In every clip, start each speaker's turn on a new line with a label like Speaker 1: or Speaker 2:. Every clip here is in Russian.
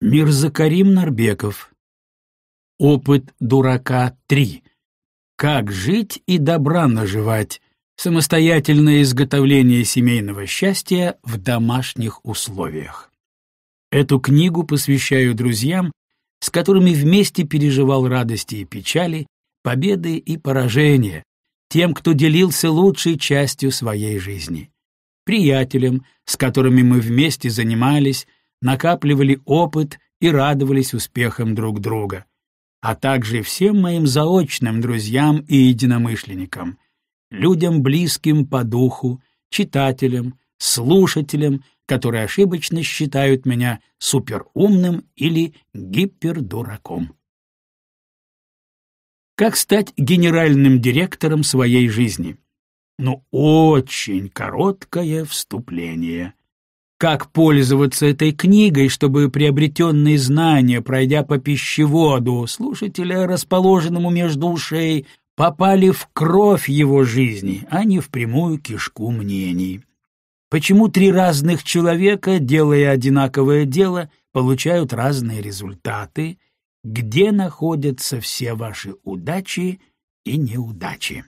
Speaker 1: Мирзакарим Нарбеков. Опыт дурака 3. Как жить и добра наживать. Самостоятельное изготовление семейного счастья в домашних условиях. Эту книгу посвящаю друзьям, с которыми вместе переживал радости и печали, победы и поражения, тем, кто делился лучшей частью своей жизни, приятелям, с которыми мы вместе занимались, накапливали опыт и радовались успехам друг друга, а также всем моим заочным друзьям и единомышленникам, людям близким по духу, читателям, слушателям, которые ошибочно считают меня суперумным или гипердураком. Как стать генеральным директором своей жизни? Ну, очень короткое вступление как пользоваться этой книгой, чтобы приобретенные знания, пройдя по пищеводу слушателя, расположенному между ушей, попали в кровь его жизни, а не в прямую кишку мнений. Почему три разных человека, делая одинаковое дело, получают разные результаты? Где находятся все ваши удачи и неудачи?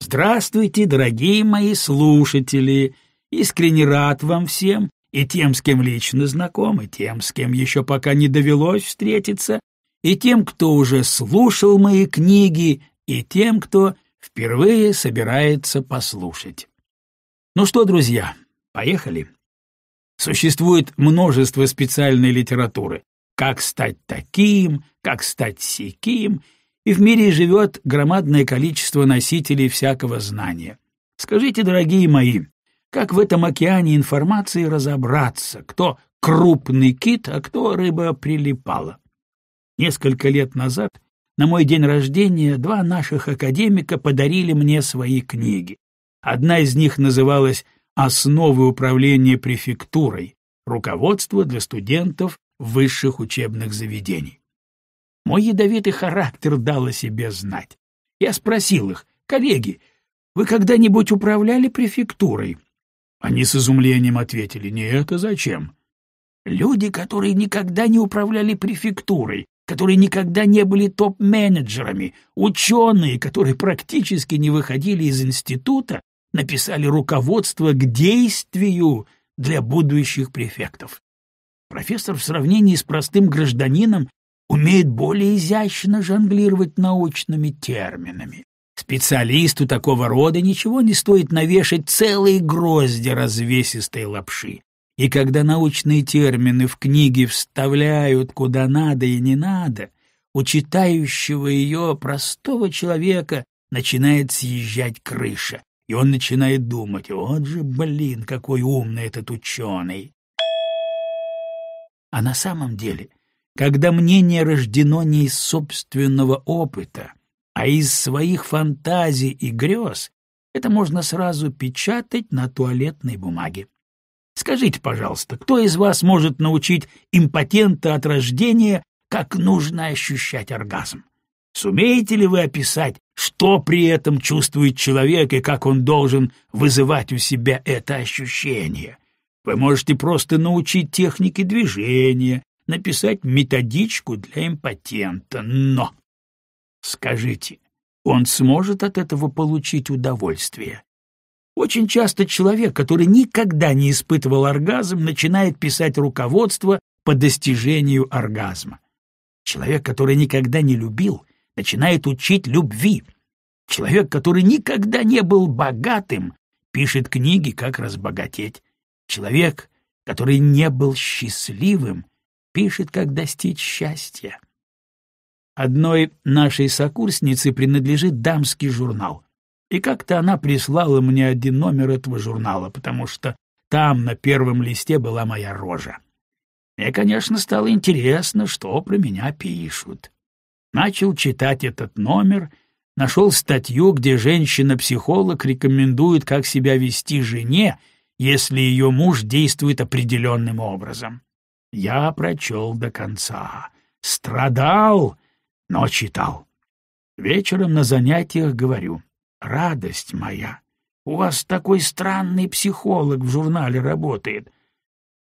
Speaker 1: Здравствуйте, дорогие мои слушатели! Искренне рад вам всем, и тем, с кем лично знаком, и тем, с кем еще пока не довелось встретиться, и тем, кто уже слушал мои книги, и тем, кто впервые собирается послушать. Ну что, друзья, поехали. Существует множество специальной литературы. Как стать таким, как стать сяким, и в мире живет громадное количество носителей всякого знания. Скажите, дорогие мои, как в этом океане информации разобраться, кто крупный кит, а кто рыба прилипала? Несколько лет назад, на мой день рождения, два наших академика подарили мне свои книги. Одна из них называлась «Основы управления префектурой. Руководство для студентов высших учебных заведений». Мой ядовитый характер дал о себе знать. Я спросил их, «Коллеги, вы когда-нибудь управляли префектурой?» Они с изумлением ответили "Не это зачем?» Люди, которые никогда не управляли префектурой, которые никогда не были топ-менеджерами, ученые, которые практически не выходили из института, написали руководство к действию для будущих префектов. Профессор в сравнении с простым гражданином умеет более изящно жонглировать научными терминами. Специалисту такого рода ничего не стоит навешать целые грозди развесистой лапши. И когда научные термины в книге вставляют куда надо и не надо, у читающего ее простого человека начинает съезжать крыша, и он начинает думать, вот же, блин, какой умный этот ученый. А на самом деле, когда мнение рождено не из собственного опыта, а из своих фантазий и грез это можно сразу печатать на туалетной бумаге. Скажите, пожалуйста, кто из вас может научить импотента от рождения, как нужно ощущать оргазм? Сумеете ли вы описать, что при этом чувствует человек и как он должен вызывать у себя это ощущение? Вы можете просто научить технике движения, написать методичку для импотента, но Скажите, он сможет от этого получить удовольствие? Очень часто человек, который никогда не испытывал оргазм, начинает писать руководство по достижению оргазма. Человек, который никогда не любил, начинает учить любви. Человек, который никогда не был богатым, пишет книги, как разбогатеть. Человек, который не был счастливым, пишет, как достичь счастья. Одной нашей сокурснице принадлежит дамский журнал. И как-то она прислала мне один номер этого журнала, потому что там на первом листе была моя рожа. Мне, конечно, стало интересно, что про меня пишут. Начал читать этот номер, нашел статью, где женщина-психолог рекомендует, как себя вести жене, если ее муж действует определенным образом. Я прочел до конца. Страдал но читал. Вечером на занятиях говорю, «Радость моя, у вас такой странный психолог в журнале работает.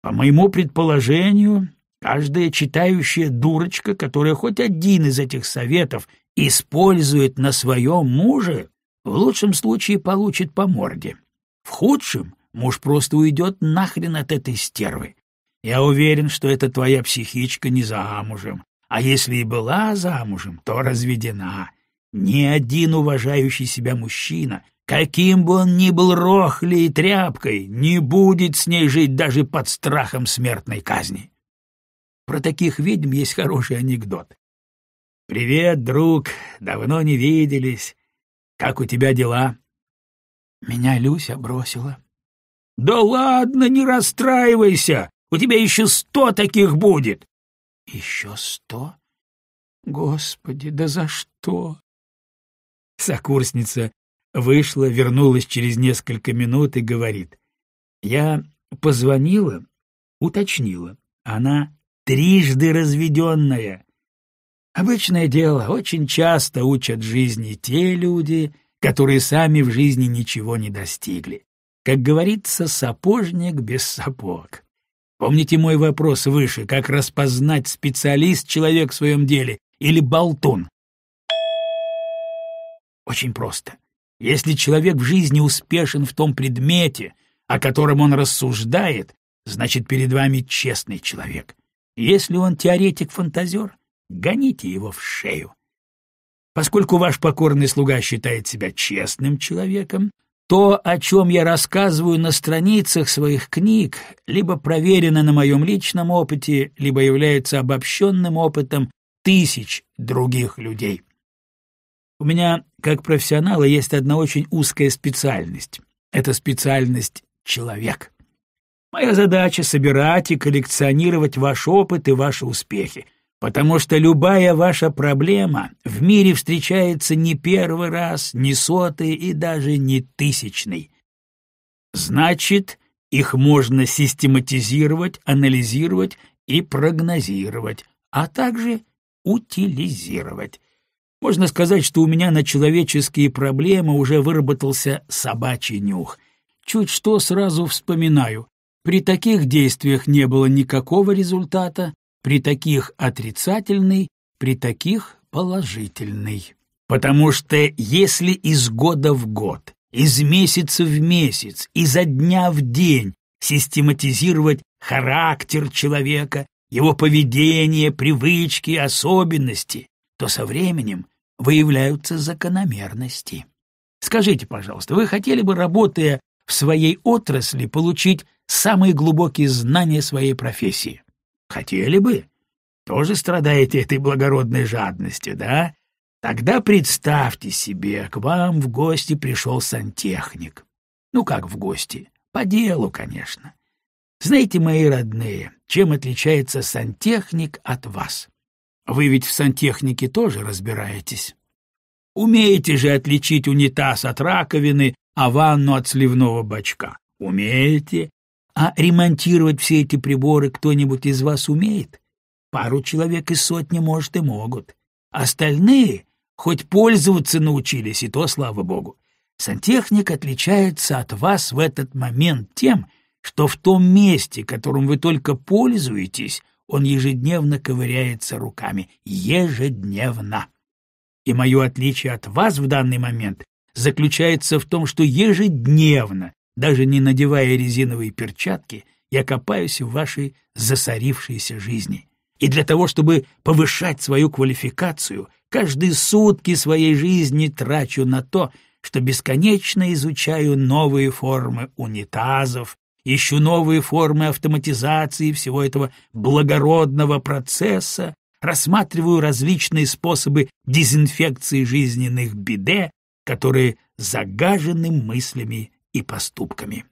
Speaker 1: По моему предположению, каждая читающая дурочка, которая хоть один из этих советов использует на своем муже, в лучшем случае получит по морде. В худшем муж просто уйдет нахрен от этой стервы. Я уверен, что это твоя психичка не замужем а если и была замужем, то разведена. Ни один уважающий себя мужчина, каким бы он ни был рохли и тряпкой, не будет с ней жить даже под страхом смертной казни. Про таких ведьм есть хороший анекдот. «Привет, друг, давно не виделись. Как у тебя дела?» Меня Люся бросила. «Да ладно, не расстраивайся, у тебя еще сто таких будет. Еще сто? Господи, да за что? Сокурсница вышла, вернулась через несколько минут и говорит. Я позвонила, уточнила. Она трижды разведенная. Обычное дело, очень часто учат жизни те люди, которые сами в жизни ничего не достигли. Как говорится, сапожник без сапог. Помните мой вопрос выше, как распознать специалист человек в своем деле или болтун? Очень просто. Если человек в жизни успешен в том предмете, о котором он рассуждает, значит, перед вами честный человек. Если он теоретик-фантазер, гоните его в шею. Поскольку ваш покорный слуга считает себя честным человеком, то, о чем я рассказываю на страницах своих книг, либо проверено на моем личном опыте, либо является обобщенным опытом тысяч других людей. У меня, как профессионала, есть одна очень узкая специальность. Это специальность «человек». Моя задача — собирать и коллекционировать ваш опыт и ваши успехи — потому что любая ваша проблема в мире встречается не первый раз, не сотый и даже не тысячный. Значит, их можно систематизировать, анализировать и прогнозировать, а также утилизировать. Можно сказать, что у меня на человеческие проблемы уже выработался собачий нюх. Чуть что сразу вспоминаю. При таких действиях не было никакого результата, при таких отрицательный, при таких положительный. Потому что если из года в год, из месяца в месяц, изо дня в день систематизировать характер человека, его поведение, привычки, особенности, то со временем выявляются закономерности. Скажите, пожалуйста, вы хотели бы, работая в своей отрасли, получить самые глубокие знания своей профессии? Хотели бы? Тоже страдаете этой благородной жадностью, да? Тогда представьте себе, к вам в гости пришел сантехник. Ну как в гости? По делу, конечно. Знаете, мои родные, чем отличается сантехник от вас? Вы ведь в сантехнике тоже разбираетесь. Умеете же отличить унитаз от раковины, а ванну от сливного бачка. Умеете, а ремонтировать все эти приборы кто-нибудь из вас умеет? Пару человек из сотни, может, и могут. Остальные хоть пользоваться научились, и то слава богу. Сантехник отличается от вас в этот момент тем, что в том месте, которым вы только пользуетесь, он ежедневно ковыряется руками. Ежедневно. И мое отличие от вас в данный момент заключается в том, что ежедневно даже не надевая резиновые перчатки, я копаюсь в вашей засорившейся жизни. И для того, чтобы повышать свою квалификацию, каждые сутки своей жизни трачу на то, что бесконечно изучаю новые формы унитазов, ищу новые формы автоматизации всего этого благородного процесса, рассматриваю различные способы дезинфекции жизненных биде, которые загажены мыслями и поступками.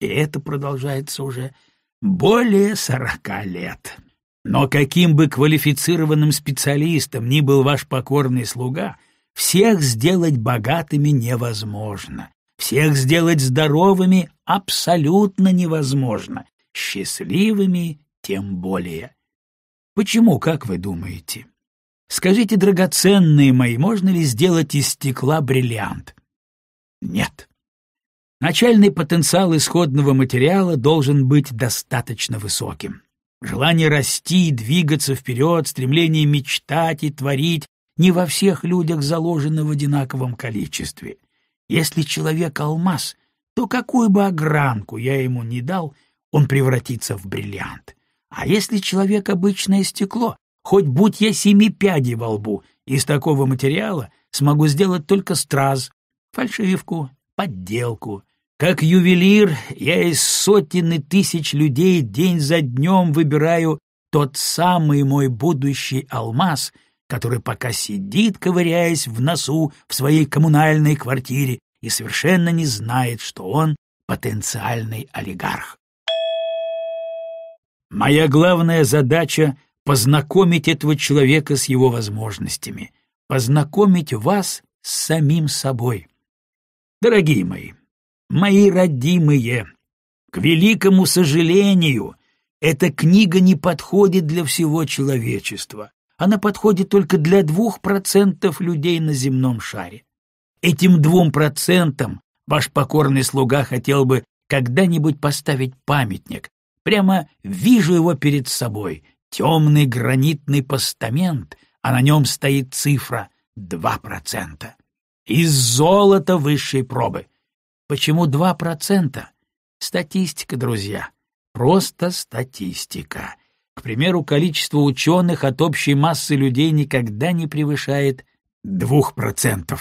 Speaker 1: И это продолжается уже более сорока лет. Но каким бы квалифицированным специалистом ни был ваш покорный слуга, всех сделать богатыми невозможно, всех сделать здоровыми абсолютно невозможно, счастливыми тем более. Почему, как вы думаете? Скажите, драгоценные мои, можно ли сделать из стекла бриллиант? Нет начальный потенциал исходного материала должен быть достаточно высоким. Желание расти, двигаться вперед, стремление мечтать и творить не во всех людях заложено в одинаковом количестве. Если человек алмаз, то какую бы огранку я ему ни дал, он превратится в бриллиант. А если человек обычное стекло, хоть будь я семи пядей во лбу, из такого материала смогу сделать только страз, фальшивку, подделку, как ювелир я из сотен и тысяч людей день за днем выбираю тот самый мой будущий алмаз, который пока сидит, ковыряясь в носу в своей коммунальной квартире и совершенно не знает, что он потенциальный олигарх. Моя главная задача — познакомить этого человека с его возможностями, познакомить вас с самим собой. Дорогие мои, мои родимые, к великому сожалению, эта книга не подходит для всего человечества. Она подходит только для двух процентов людей на земном шаре. Этим двум процентам ваш покорный слуга хотел бы когда-нибудь поставить памятник. Прямо вижу его перед собой, темный гранитный постамент, а на нем стоит цифра 2%. Из золота высшей пробы. Почему 2%? Статистика, друзья. Просто статистика. К примеру, количество ученых от общей массы людей никогда не превышает 2%.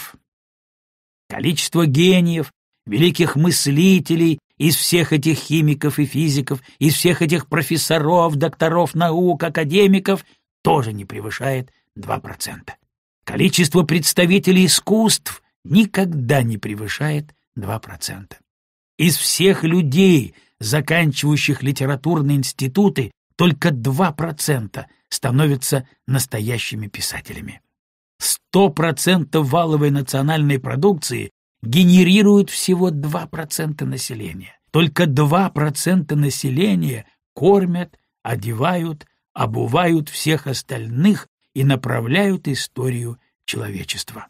Speaker 1: Количество гениев, великих мыслителей из всех этих химиков и физиков, из всех этих профессоров, докторов наук, академиков тоже не превышает 2%. Количество представителей искусств никогда не превышает 2%. Из всех людей, заканчивающих литературные институты, только 2% становятся настоящими писателями. 100% валовой национальной продукции генерируют всего 2% населения. Только 2% населения кормят, одевают, обувают всех остальных и направляют историю человечества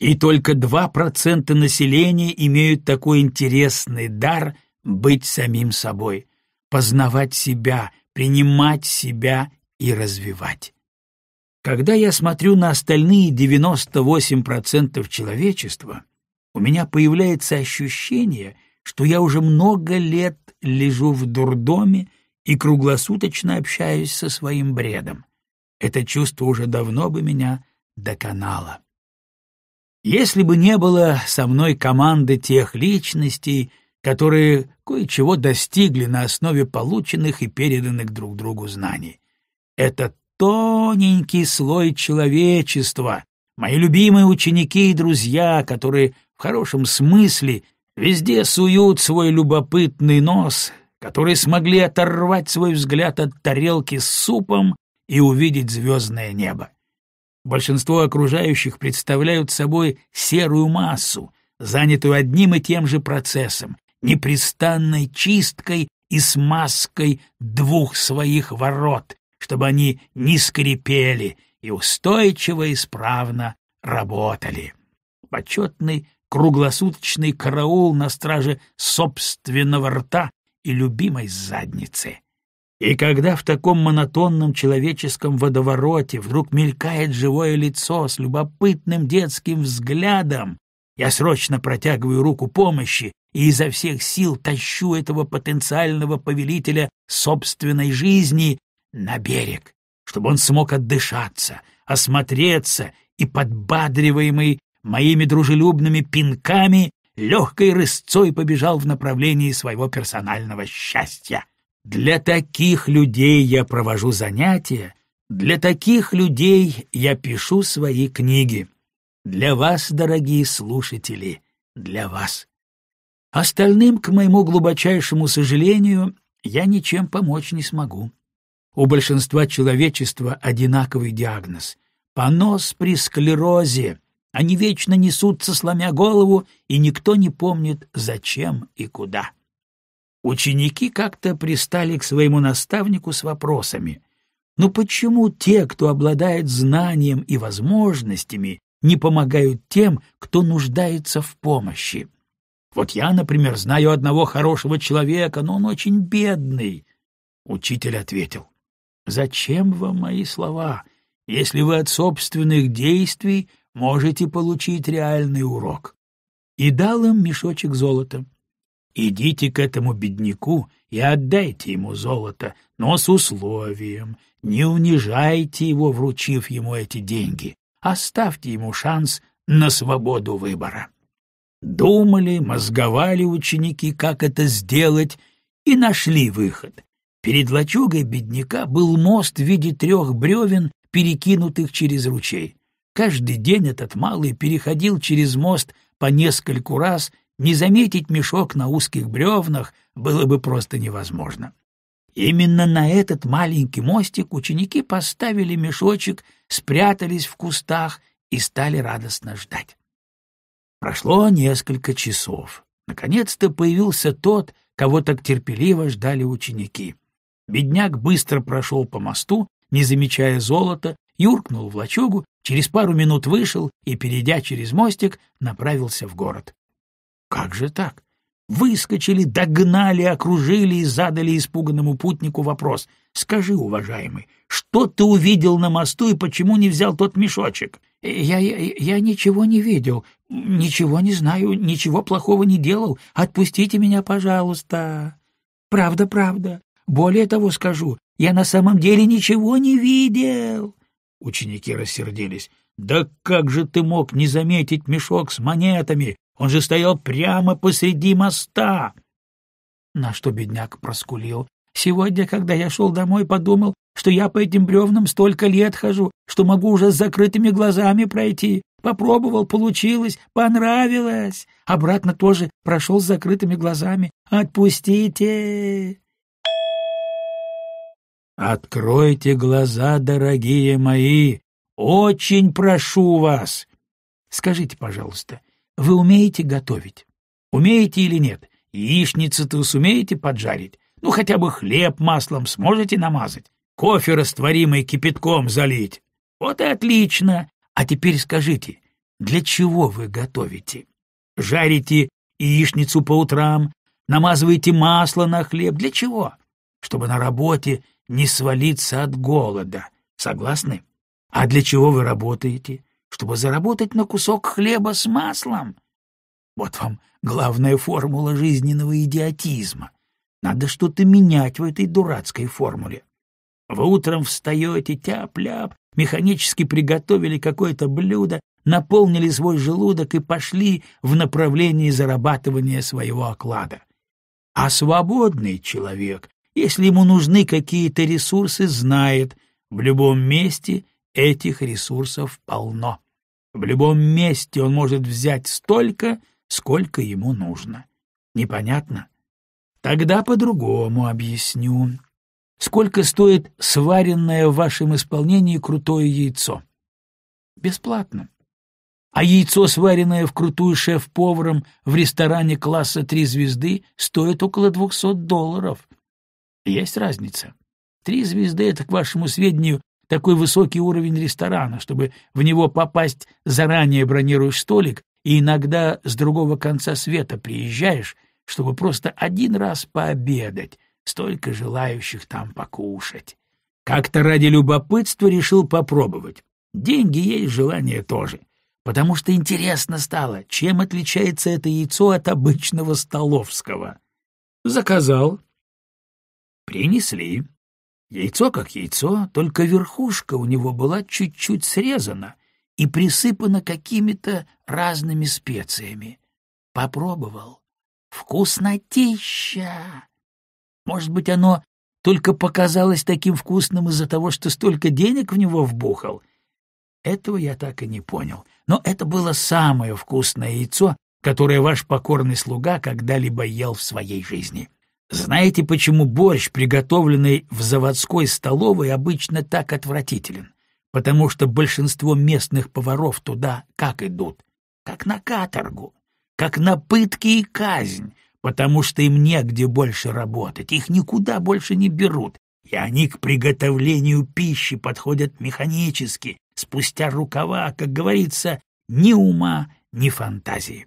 Speaker 1: и только 2% населения имеют такой интересный дар быть самим собой, познавать себя, принимать себя и развивать. Когда я смотрю на остальные 98% человечества, у меня появляется ощущение, что я уже много лет лежу в дурдоме и круглосуточно общаюсь со своим бредом. Это чувство уже давно бы меня доконало. Если бы не было со мной команды тех личностей, которые кое-чего достигли на основе полученных и переданных друг другу знаний. Это тоненький слой человечества, мои любимые ученики и друзья, которые в хорошем смысле везде суют свой любопытный нос, которые смогли оторвать свой взгляд от тарелки с супом и увидеть звездное небо. Большинство окружающих представляют собой серую массу, занятую одним и тем же процессом, непрестанной чисткой и смазкой двух своих ворот, чтобы они не скрипели и устойчиво и справно работали. Почетный круглосуточный караул на страже собственного рта и любимой задницы. И когда в таком монотонном человеческом водовороте вдруг мелькает живое лицо с любопытным детским взглядом, я срочно протягиваю руку помощи и изо всех сил тащу этого потенциального повелителя собственной жизни на берег, чтобы он смог отдышаться, осмотреться и, подбадриваемый моими дружелюбными пинками, легкой рысцой побежал в направлении своего персонального счастья. Для таких людей я провожу занятия, для таких людей я пишу свои книги. Для вас, дорогие слушатели, для вас. Остальным, к моему глубочайшему сожалению, я ничем помочь не смогу. У большинства человечества одинаковый диагноз — понос при склерозе. Они вечно несутся, сломя голову, и никто не помнит, зачем и куда. Ученики как-то пристали к своему наставнику с вопросами. Но почему те, кто обладает знанием и возможностями, не помогают тем, кто нуждается в помощи? Вот я, например, знаю одного хорошего человека, но он очень бедный. Учитель ответил. «Зачем вам мои слова, если вы от собственных действий можете получить реальный урок?» И дал им мешочек золота. Идите к этому бедняку и отдайте ему золото, но с условием. Не унижайте его, вручив ему эти деньги. Оставьте ему шанс на свободу выбора. Думали, мозговали ученики, как это сделать, и нашли выход. Перед лачугой бедняка был мост в виде трех бревен, перекинутых через ручей. Каждый день этот малый переходил через мост по нескольку раз не заметить мешок на узких бревнах было бы просто невозможно. Именно на этот маленький мостик ученики поставили мешочек, спрятались в кустах и стали радостно ждать. Прошло несколько часов. Наконец-то появился тот, кого так терпеливо ждали ученики. Бедняк быстро прошел по мосту, не замечая золота, юркнул в лачугу, через пару минут вышел и, перейдя через мостик, направился в город. Как же так? Выскочили, догнали, окружили и задали испуганному путнику вопрос. «Скажи, уважаемый, что ты увидел на мосту и почему не взял тот мешочек?» «Я, я, я ничего не видел, ничего не знаю, ничего плохого не делал. Отпустите меня, пожалуйста». «Правда, правда. Более того скажу, я на самом деле ничего не видел». Ученики рассердились. «Да как же ты мог не заметить мешок с монетами? Он же стоял прямо посреди моста. На что бедняк проскулил. Сегодня, когда я шел домой, подумал, что я по этим бревнам столько лет хожу, что могу уже с закрытыми глазами пройти. Попробовал, получилось, понравилось. Обратно тоже прошел с закрытыми глазами. Отпустите! Откройте глаза, дорогие мои! Очень прошу вас! Скажите, пожалуйста, — вы умеете готовить? Умеете или нет? Яичницу-то сумеете поджарить? Ну, хотя бы хлеб маслом сможете намазать? Кофе растворимый кипятком залить? Вот и отлично! А теперь скажите, для чего вы готовите? Жарите яичницу по утрам, намазываете масло на хлеб. Для чего? Чтобы на работе не свалиться от голода. Согласны? А для чего вы работаете? чтобы заработать на кусок хлеба с маслом. Вот вам главная формула жизненного идиотизма. Надо что-то менять в этой дурацкой формуле. Вы утром встаете, тяп-ляп, механически приготовили какое-то блюдо, наполнили свой желудок и пошли в направлении зарабатывания своего оклада. А свободный человек, если ему нужны какие-то ресурсы, знает, в любом месте Этих ресурсов полно. В любом месте он может взять столько, сколько ему нужно. Непонятно? Тогда по-другому объясню. Сколько стоит сваренное в вашем исполнении крутое яйцо? Бесплатно. А яйцо, сваренное в вкрутую шеф-поваром в ресторане класса «Три звезды», стоит около 200 долларов. Есть разница. «Три звезды» — это, к вашему сведению, такой высокий уровень ресторана, чтобы в него попасть заранее бронируешь столик, и иногда с другого конца света приезжаешь, чтобы просто один раз пообедать, столько желающих там покушать. Как-то ради любопытства решил попробовать. Деньги есть, желание тоже. Потому что интересно стало, чем отличается это яйцо от обычного столовского. Заказал. Принесли. Яйцо как яйцо, только верхушка у него была чуть-чуть срезана и присыпана какими-то разными специями. Попробовал. Вкуснотища! Может быть, оно только показалось таким вкусным из-за того, что столько денег в него вбухал? Этого я так и не понял. Но это было самое вкусное яйцо, которое ваш покорный слуга когда-либо ел в своей жизни. Знаете, почему борщ, приготовленный в заводской столовой, обычно так отвратителен? Потому что большинство местных поваров туда как идут? Как на каторгу, как на пытки и казнь, потому что им негде больше работать, их никуда больше не берут, и они к приготовлению пищи подходят механически, спустя рукава, как говорится, ни ума, ни фантазии.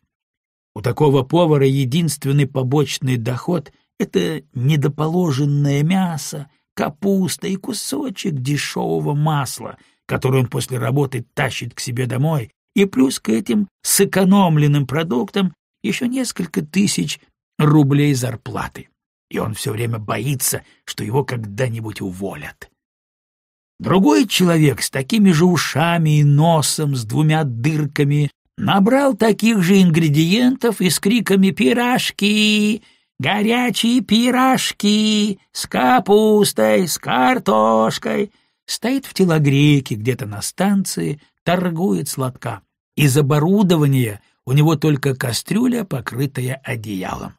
Speaker 1: У такого повара единственный побочный доход — это недоположенное мясо, капуста и кусочек дешевого масла, который он после работы тащит к себе домой, и плюс к этим сэкономленным продуктам еще несколько тысяч рублей зарплаты. И он все время боится, что его когда-нибудь уволят. Другой человек с такими же ушами и носом, с двумя дырками, набрал таких же ингредиентов и с криками «Пирожки!» горячие пирожки с капустой, с картошкой. Стоит в телогрейке где-то на станции, торгует сладка. Из оборудования у него только кастрюля, покрытая одеялом.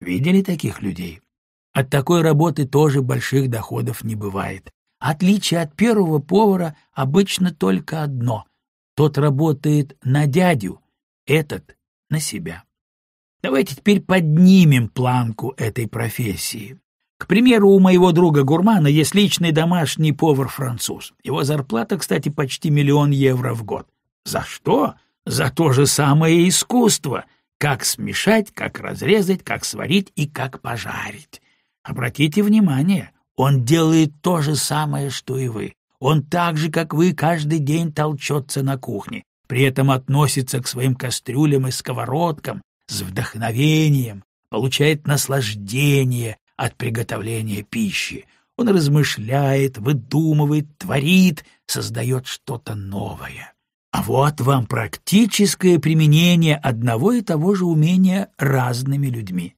Speaker 1: Видели таких людей? От такой работы тоже больших доходов не бывает. Отличие от первого повара обычно только одно. Тот работает на дядю, этот — на себя. Давайте теперь поднимем планку этой профессии. К примеру, у моего друга-гурмана есть личный домашний повар-француз. Его зарплата, кстати, почти миллион евро в год. За что? За то же самое искусство. Как смешать, как разрезать, как сварить и как пожарить. Обратите внимание, он делает то же самое, что и вы. Он так же, как вы, каждый день толчется на кухне, при этом относится к своим кастрюлям и сковородкам, с вдохновением, получает наслаждение от приготовления пищи. Он размышляет, выдумывает, творит, создает что-то новое. А вот вам практическое применение одного и того же умения разными людьми.